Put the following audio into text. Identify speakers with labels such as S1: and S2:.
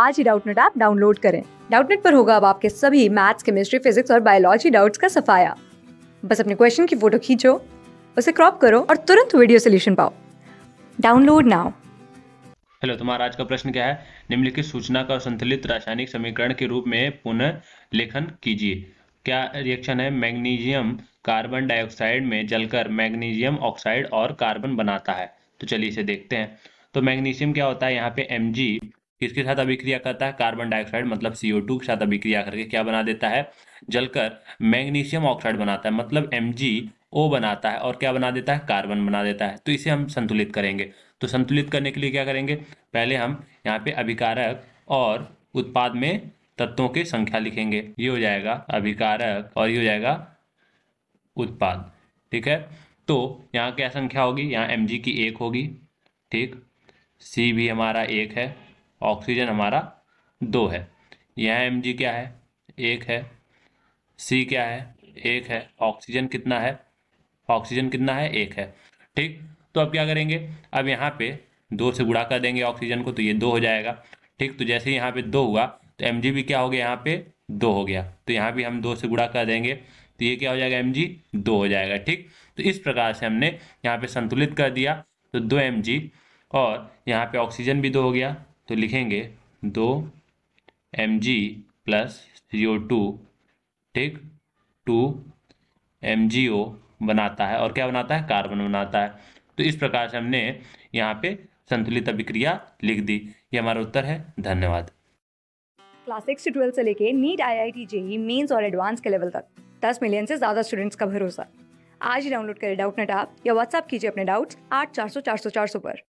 S1: आज ही Doubtnut app download करें डाउटनेट पर होगा अब आपके सभी मैथ्स केमिस्ट्री फिजिक्स और बायोलॉजी डाउट्स का सफाया बस अपने क्वेश्चन की फोटो खींचो उसे क्रॉप करो और तुरंत वीडियो सोल्यूशन पाओ डाउनलोड नाउ
S2: हेलो तुम्हारा आज का प्रश्न क्या है निम्नलिखित सूचना का संतुलित रासायनिक समीकरण के रूप में पुनः लेखन कीजिए क्या रिएक्शन है मैग्नीशियम कार्बन डाइऑक्साइड में जलकर मैग्नीशियम ऑक्साइड और कार्बन बनाता है तो चलिए इसे देखते हैं तो मैग्नीशियम क्या होता है यहाँ पे एम किसके साथ अभिक्रिया करता है कार्बन डाइऑक्साइड मतलब सीओ टू के साथ अभिक्रिया करके क्या बना देता है जलकर मैग्नीशियम ऑक्साइड बनाता है मतलब एम ओ बनाता है और क्या बना देता है कार्बन बना देता है तो इसे हम संतुलित करेंगे तो संतुलित करने के लिए क्या करेंगे पहले हम यहाँ पे अभिकारक और उत्पाद में तत्वों की संख्या लिखेंगे ये हो जाएगा अभिकारक और ये हो जाएगा उत्पाद ठीक है तो यहाँ क्या संख्या होगी यहाँ एम की एक होगी ठीक सी भी हमारा एक है ऑक्सीजन हमारा दो है यहाँ एम जी क्या है एक है सी क्या है एक है ऑक्सीजन कितना है ऑक्सीजन कितना है एक है ठीक तो अब क्या करेंगे अब यहाँ पे दो से बुढ़ा कर देंगे ऑक्सीजन को तो ये दो हो जाएगा ठीक तो जैसे यहाँ पे दो हुआ तो एम जी भी क्या हो गया यहाँ पे दो हो गया तो यहाँ भी हम दो से बुढ़ा कर देंगे तो ये क्या हो जाएगा एम जी दो हो जाएगा ठीक तो इस प्रकार से हमने यहाँ पे संतुलित कर दिया तो दो एम जी और यहाँ पे ऑक्सीजन भी दो हो गया तो लिखेंगे दो M G plus C O two ठीक टू एम जी ओ बनाता है और क्या बनाता है कार्बन बनाता है तो इस प्रकार से हमने यहाँ पे संतुलित अभिक्रिया लिख दी ये हमारा उत्तर है धन्यवाद
S1: क्लास सिक्स से ट्वेल्थ से लेके NEET I I T JEE mains और एडवांस के लेवल तक दस मिलियन से ज़्यादा स्टूडेंट्स का भरोसा आज ही डाउनलोड करें डाउट नेट आप या व्हाट्सअप कीजिए अपने डाउट्स आठ चार सौ चार सौ चार सौ पर